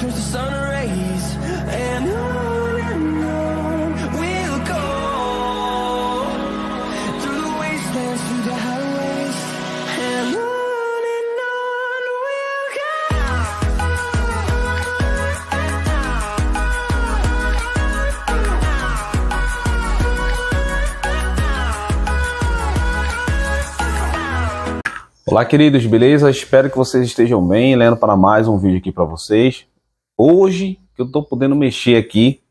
turns to sun rays and on Olá, queridos, beleza? Espero que vocês estejam bem. Lendo para mais um vídeo aqui para vocês hoje que eu estou podendo mexer aqui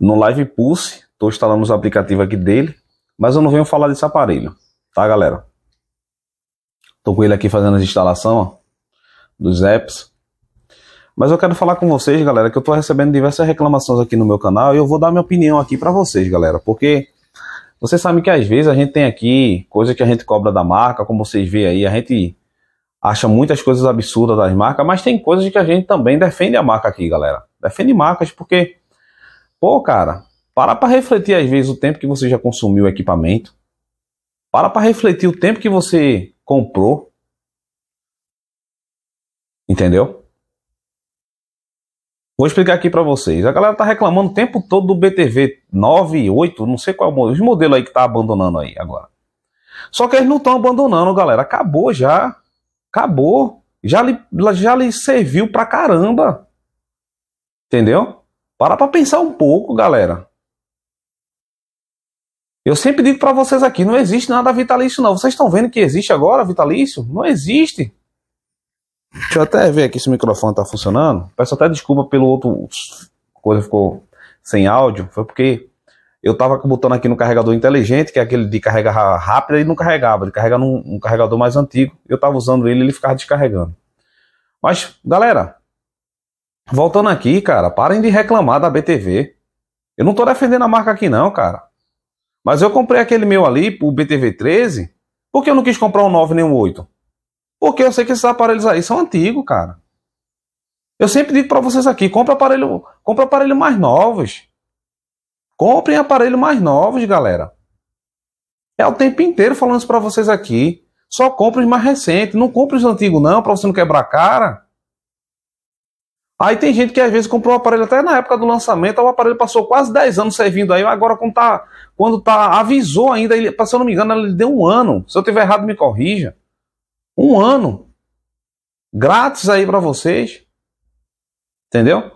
no Live Pulse. Estou instalando os aplicativos aqui dele, mas eu não venho falar desse aparelho, tá, galera? Estou com ele aqui fazendo a instalação ó, dos apps. Mas eu quero falar com vocês, galera, que eu estou recebendo diversas reclamações aqui no meu canal e eu vou dar minha opinião aqui para vocês, galera, porque vocês sabem que às vezes a gente tem aqui coisa que a gente cobra da marca, como vocês veem aí, a gente acha muitas coisas absurdas das marcas, mas tem coisas que a gente também defende a marca aqui, galera. Defende marcas porque, pô, cara, para para refletir às vezes o tempo que você já consumiu o equipamento. Para para refletir o tempo que você comprou. Entendeu? Vou explicar aqui para vocês. A galera tá reclamando o tempo todo do BTV 9, 8, não sei qual modelo, os modelos aí que tá abandonando aí agora. Só que eles não estão abandonando, galera. Acabou já. Acabou. Já lhe, já lhe serviu pra caramba. Entendeu? Para pra pensar um pouco, galera. Eu sempre digo para vocês aqui, não existe nada vitalício não. Vocês estão vendo que existe agora vitalício? Não existe. Deixa eu até ver aqui se o microfone tá funcionando. Peço até desculpa pelo outro coisa ficou sem áudio, foi porque eu estava botando aqui no carregador inteligente, que é aquele de carregar rápida, e não carregava, Ele carrega num, um carregador mais antigo. Eu estava usando ele e ele ficava descarregando. Mas, galera, voltando aqui, cara, parem de reclamar da BTV. Eu não estou defendendo a marca aqui, não, cara. Mas eu comprei aquele meu ali, o BTV 13, porque eu não quis comprar um 9 nem um 8. Porque eu sei que esses aparelhos aí são antigos, cara. Eu sempre digo para vocês aqui, compra aparelho, compra aparelho mais novos. Comprem aparelhos mais novos, galera. É o tempo inteiro falando isso para vocês aqui. Só compre os mais recentes, não compre os antigos não, para você não quebrar a cara. Aí tem gente que às vezes comprou o um aparelho até na época do lançamento, o aparelho passou quase 10 anos servindo aí, agora quando tá, quando tá avisou ainda, ele, se eu não me engano, ele deu um ano. Se eu tiver errado, me corrija. Um ano. Grátis aí para vocês. Entendeu?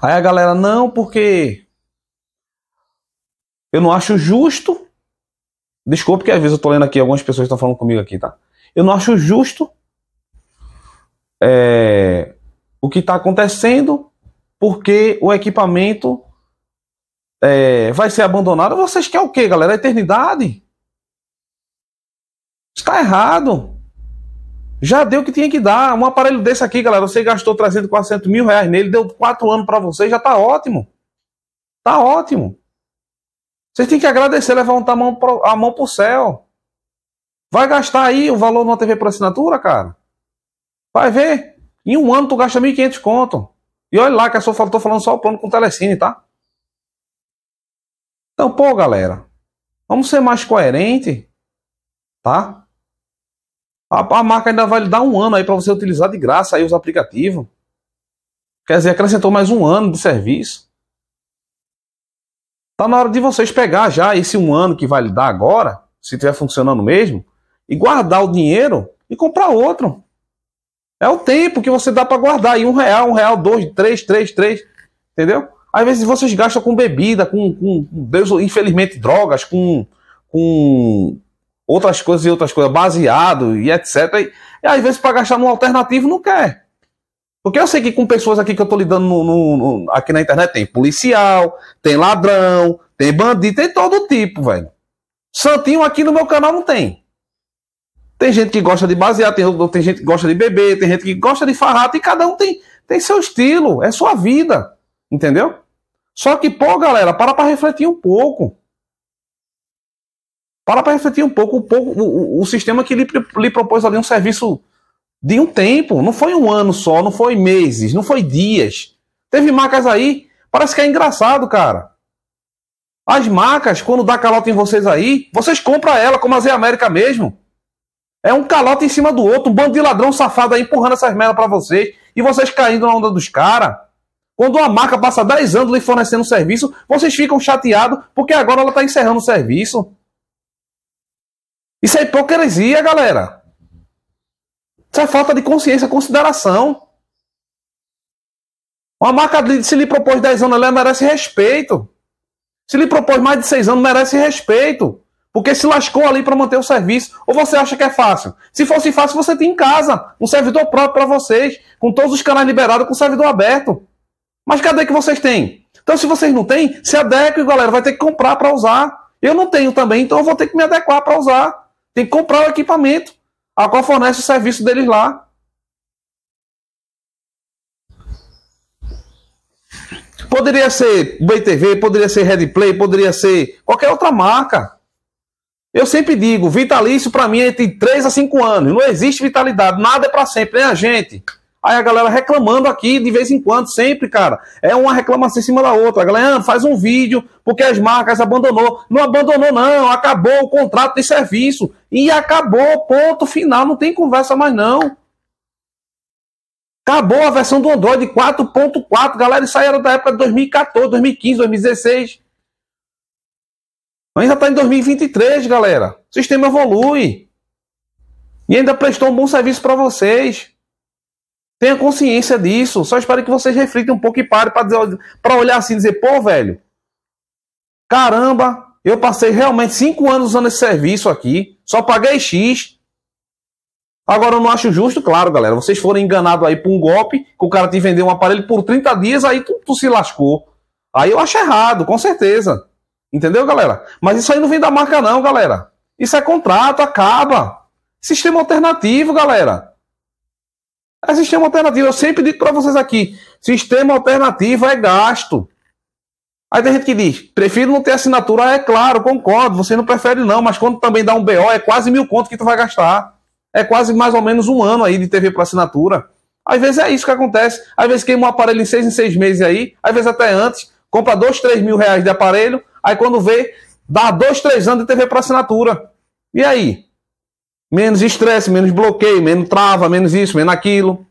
Aí a galera, não, porque eu não acho justo. Desculpe que às vezes eu tô lendo aqui, algumas pessoas estão falando comigo aqui, tá? Eu não acho justo é, o que está acontecendo, porque o equipamento é, vai ser abandonado. Vocês querem o quê, galera? A é eternidade? Está errado. Já deu o que tinha que dar. Um aparelho desse aqui, galera, você gastou 300, 400 mil reais nele, deu quatro anos para você, já tá ótimo. Tá ótimo. Vocês têm que agradecer, levantar a mão, pro, a mão pro céu. Vai gastar aí o valor de uma TV por assinatura, cara? Vai ver. Em um ano tu gasta 1.500 conto. E olha lá que eu só tô falando só o plano com o Telecine, tá? Então, pô, galera, vamos ser mais coerente, tá? A, a marca ainda vai lhe dar um ano aí para você utilizar de graça aí os aplicativos. Quer dizer, acrescentou mais um ano de serviço. Tá na hora de vocês pegar já esse um ano que vai lhe dar agora, se estiver funcionando mesmo, e guardar o dinheiro e comprar outro. É o tempo que você dá para guardar aí um real, um real, dois, três, três, três, entendeu? Às vezes vocês gastam com bebida, com, com Deus, infelizmente drogas, com, com outras coisas e outras coisas, baseado e etc. E, e às vezes, para gastar num alternativo, não quer. Porque eu sei que com pessoas aqui que eu tô lidando no, no, no, aqui na internet, tem policial, tem ladrão, tem bandido, tem todo tipo, velho. Santinho aqui no meu canal não tem. Tem gente que gosta de basear, tem, tem gente que gosta de beber, tem gente que gosta de farrar e cada um tem, tem seu estilo, é sua vida, entendeu? Só que, pô, galera, para para refletir um pouco. Para para refletir um pouco, um pouco o, o sistema que lhe, lhe propôs ali um serviço de um tempo, não foi um ano só, não foi meses, não foi dias. Teve marcas aí, parece que é engraçado, cara. As marcas, quando dá calota em vocês aí, vocês compram ela, como a Zé América mesmo. É um calote em cima do outro, um bando de ladrão safado aí empurrando essas merdas para vocês e vocês caindo na onda dos caras. Quando uma marca passa 10 anos lhe fornecendo serviço, vocês ficam chateados porque agora ela está encerrando o serviço. Isso é hipocrisia, galera. Isso é falta de consciência, consideração. Uma marca de se lhe propôs 10 anos, ela merece respeito. Se lhe propôs mais de 6 anos, merece respeito. Porque se lascou ali para manter o serviço. Ou você acha que é fácil? Se fosse fácil, você tem em casa um servidor próprio para vocês, com todos os canais liberados, com o servidor aberto. Mas cadê que vocês têm? Então, se vocês não têm, se adequem, galera. Vai ter que comprar para usar. Eu não tenho também, então eu vou ter que me adequar para usar. Tem que comprar o equipamento, a qual fornece o serviço deles lá. Poderia ser BTV, poderia ser Red Play poderia ser qualquer outra marca. Eu sempre digo, vitalício para mim é entre 3 a 5 anos. Não existe vitalidade, nada é para sempre, nem né, a gente. Aí a galera reclamando aqui de vez em quando, sempre, cara. É uma reclamação em cima da outra. A galera ah, faz um vídeo porque as marcas abandonou. Não abandonou, não. Acabou o contrato de serviço. E acabou, ponto final, não tem conversa mais não. Acabou a versão do Android 4.4, galera, isso aí era da época de 2014, 2015, 2016. Ainda está em 2023, galera. O sistema evolui. E ainda prestou um bom serviço para vocês. Tenha consciência disso. Só espero que vocês reflitam um pouco e parem para olhar assim e dizer: pô, velho, caramba, eu passei realmente cinco anos usando esse serviço aqui, só paguei X. Agora eu não acho justo, claro, galera. Vocês foram enganados aí por um golpe, que o cara te vendeu um aparelho por 30 dias, aí tu, tu se lascou. Aí eu acho errado, com certeza. Entendeu, galera? Mas isso aí não vem da marca, não, galera. Isso é contrato, acaba. Sistema alternativo, galera. É sistema alternativo. Eu sempre digo para vocês aqui: sistema alternativo é gasto. Aí tem gente que diz, prefiro não ter assinatura. Ah, é claro, concordo, você não prefere não, mas quando também dá um BO, é quase mil conto que tu vai gastar. É quase mais ou menos um ano aí de TV para assinatura. Às vezes é isso que acontece. Às vezes queima um aparelho em seis em seis meses aí, às vezes até antes, compra dois, três mil reais de aparelho, aí quando vê, dá dois, três anos de TV para assinatura. E aí? Menos estresse, menos bloqueio, menos trava, menos isso, menos aquilo.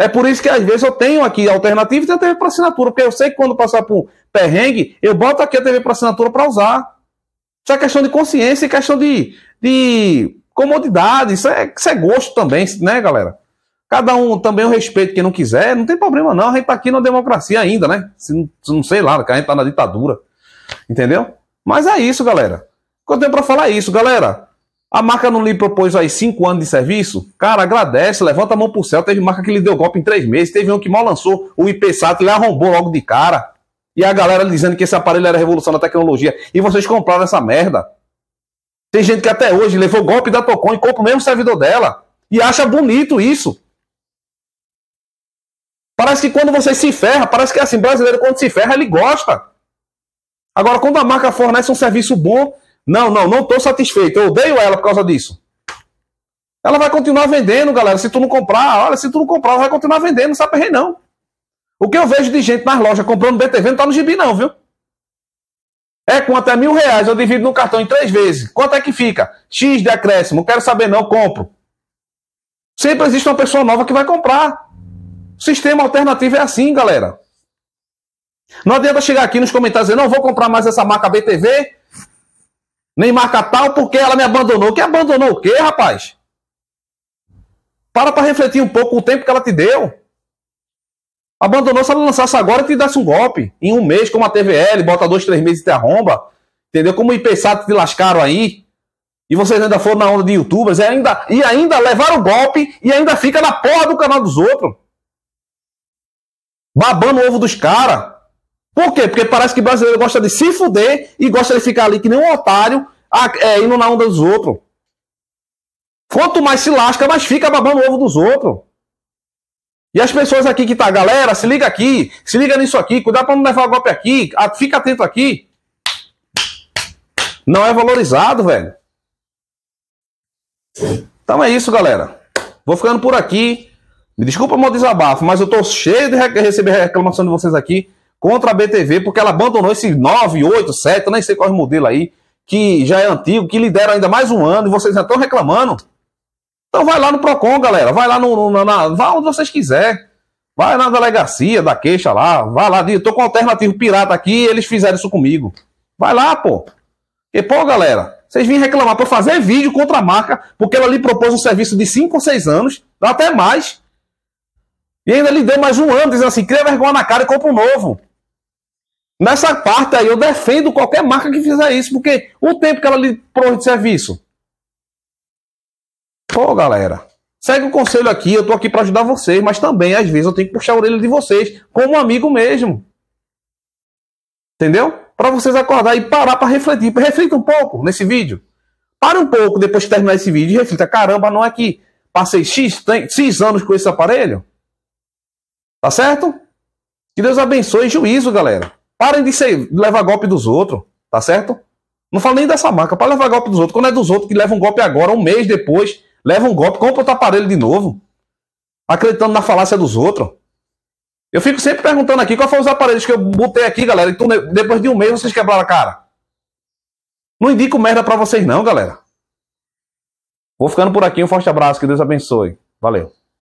É por isso que às vezes eu tenho aqui alternativas e TV para assinatura, porque eu sei que quando passar por perrengue, eu boto aqui a TV para assinatura para usar. Isso é questão de consciência e é questão de, de comodidade. Isso é, isso é gosto também, né, galera? Cada um também o respeito quem não quiser, não tem problema não. A gente tá aqui na democracia ainda, né? Se não, se não sei lá, que a gente tá na ditadura. Entendeu? Mas é isso, galera. O que eu tenho pra falar é isso, galera. A marca não lhe propôs aí cinco anos de serviço? Cara, agradece, levanta a mão pro céu. Teve marca que lhe deu golpe em três meses, teve um que mal lançou o IPSAT, ele arrombou logo de cara. E a galera dizendo que esse aparelho era revolução da tecnologia. E vocês compraram essa merda. Tem gente que até hoje levou golpe da Tocon e compra o mesmo servidor dela. E acha bonito isso. Parece que quando você se ferra, parece que assim, brasileiro quando se ferra, ele gosta. Agora, quando a marca fornece um serviço bom, não, não, não estou satisfeito, eu odeio ela por causa disso. Ela vai continuar vendendo, galera. Se tu não comprar, olha, se tu não comprar, ela vai continuar vendendo, não sabe rei não. O que eu vejo de gente nas lojas comprando BTV não tá no gibi, não, viu? É quanto é mil reais, eu divido no cartão em três vezes. Quanto é que fica? X de acréscimo, quero saber não, compro. Sempre existe uma pessoa nova que vai comprar. O sistema alternativo é assim, galera. Não adianta chegar aqui nos comentários e dizer, não vou comprar mais essa marca BTV, nem marca tal, porque ela me abandonou. Que abandonou o quê, rapaz? Para para refletir um pouco o tempo que ela te deu. Abandonou se ela lançasse agora e te desse um golpe. Em um mês, como a TVL, bota dois, três meses e te arromba. Entendeu? Como o IPSAT te lascaram aí. E vocês ainda foram na onda de youtubers e ainda, e ainda levaram o golpe e ainda fica na porra do canal dos outros. Babando o ovo dos caras. Por quê? Porque parece que brasileiro gosta de se fuder e gosta de ficar ali que nem um otário é, indo na onda dos outros. Quanto mais se lasca, mais fica babando o ovo dos outros. E as pessoas aqui que tá, galera, se liga aqui, se liga nisso aqui, cuidado para não levar golpe aqui, fica atento aqui. Não é valorizado, velho. Então é isso, galera. Vou ficando por aqui. Me desculpa o meu desabafo, mas eu tô cheio de receber reclamação de vocês aqui contra a BTV, porque ela abandonou esse 9, 8, 7, eu nem sei qual é o modelo aí, que já é antigo, que lidera ainda mais um ano e vocês já estão reclamando. Então vai lá no PROCON, galera. Vai lá no, no na, vá onde vocês quiserem. Vai na delegacia da queixa lá. Vai lá, eu tô com alternativo pirata aqui eles fizeram isso comigo. Vai lá, pô. E, pô, galera, vocês vêm reclamar para fazer vídeo contra a marca, porque ela lhe propôs um serviço de 5 ou 6 anos, até mais. E ainda lhe deu mais um ano, dizendo assim: cria vergonha na cara e compra um novo. Nessa parte aí, eu defendo qualquer marca que fizer isso, porque o tempo que ela lhe propôs de serviço, Pô, galera, segue o conselho aqui, eu tô aqui para ajudar vocês, mas também às vezes eu tenho que puxar a orelha de vocês, como amigo mesmo. Entendeu? Para vocês acordar e parar para refletir. Reflita um pouco nesse vídeo. Para um pouco depois de terminar esse vídeo e reflita: caramba, não é que passei X, tem, X anos com esse aparelho? Tá certo? Que Deus abençoe juízo, galera. Parem de, ser, levar golpe dos outros, tá certo? Não falo nem dessa marca, para levar golpe dos outros. Quando é dos outros que levam um golpe agora, um mês depois, Leva um golpe, compra outro aparelho de novo. Acreditando na falácia dos outros. Eu fico sempre perguntando aqui qual foram os aparelhos que eu botei aqui, galera. Então, depois de um mês vocês quebraram a cara. Não indico merda para vocês, não, galera. Vou ficando por aqui. Um forte abraço. Que Deus abençoe. Valeu.